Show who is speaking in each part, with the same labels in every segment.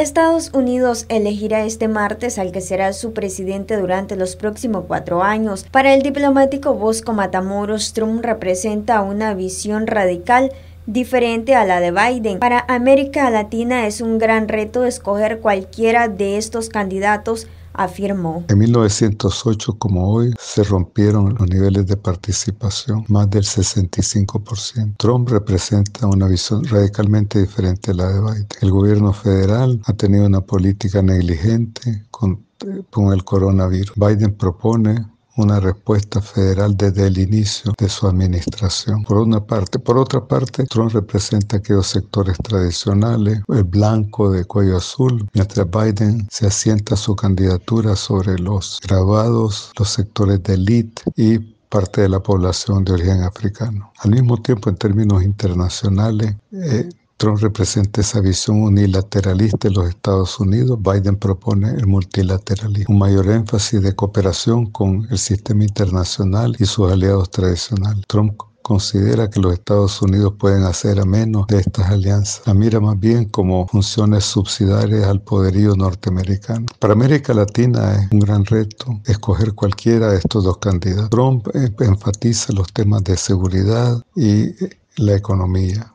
Speaker 1: Estados Unidos elegirá este martes al que será su presidente durante los próximos cuatro años. Para el diplomático Bosco Matamoros, Trump representa una visión radical diferente a la de Biden. Para América Latina es un gran reto escoger cualquiera de estos candidatos afirmó.
Speaker 2: En 1908, como hoy, se rompieron los niveles de participación, más del 65%. Trump representa una visión radicalmente diferente a la de Biden. El gobierno federal ha tenido una política negligente con, con el coronavirus. Biden propone una respuesta federal desde el inicio de su administración. Por una parte, por otra parte, Trump representa aquellos sectores tradicionales, el blanco de cuello azul, mientras Biden se asienta su candidatura sobre los grabados, los sectores de élite y parte de la población de origen africano. Al mismo tiempo, en términos internacionales, eh, Trump representa esa visión unilateralista de los Estados Unidos. Biden propone el multilateralismo, un mayor énfasis de cooperación con el sistema internacional y sus aliados tradicionales. Trump considera que los Estados Unidos pueden hacer a menos de estas alianzas. La mira más bien como funciones subsidiarias al poderío norteamericano. Para América Latina es un gran reto escoger cualquiera de estos dos candidatos. Trump em, enfatiza los temas de seguridad y la economía.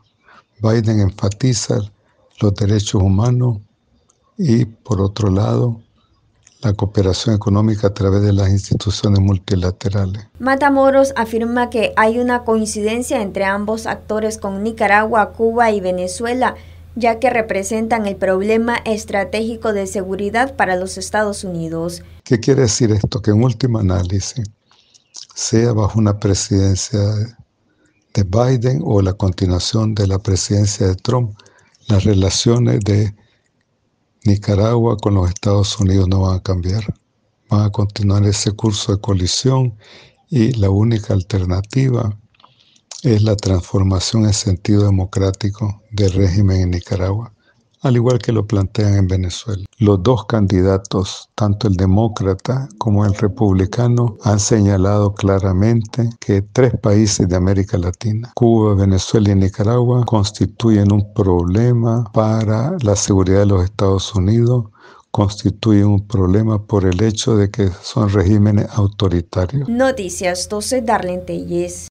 Speaker 2: Biden enfatiza los derechos humanos y, por otro lado, la cooperación económica a través de las instituciones multilaterales.
Speaker 1: Matamoros afirma que hay una coincidencia entre ambos actores con Nicaragua, Cuba y Venezuela, ya que representan el problema estratégico de seguridad para los Estados Unidos.
Speaker 2: ¿Qué quiere decir esto? Que en último análisis, sea bajo una presidencia de Biden o la continuación de la presidencia de Trump, las relaciones de Nicaragua con los Estados Unidos no van a cambiar. Van a continuar ese curso de colisión y la única alternativa es la transformación en sentido democrático del régimen en Nicaragua al igual que lo plantean en Venezuela. Los dos candidatos, tanto el demócrata como el republicano, han señalado claramente que tres países de América Latina, Cuba, Venezuela y Nicaragua, constituyen un problema para la seguridad de los Estados Unidos constituyen un problema por el hecho de que son regímenes autoritarios.
Speaker 1: Noticias 12, Darlene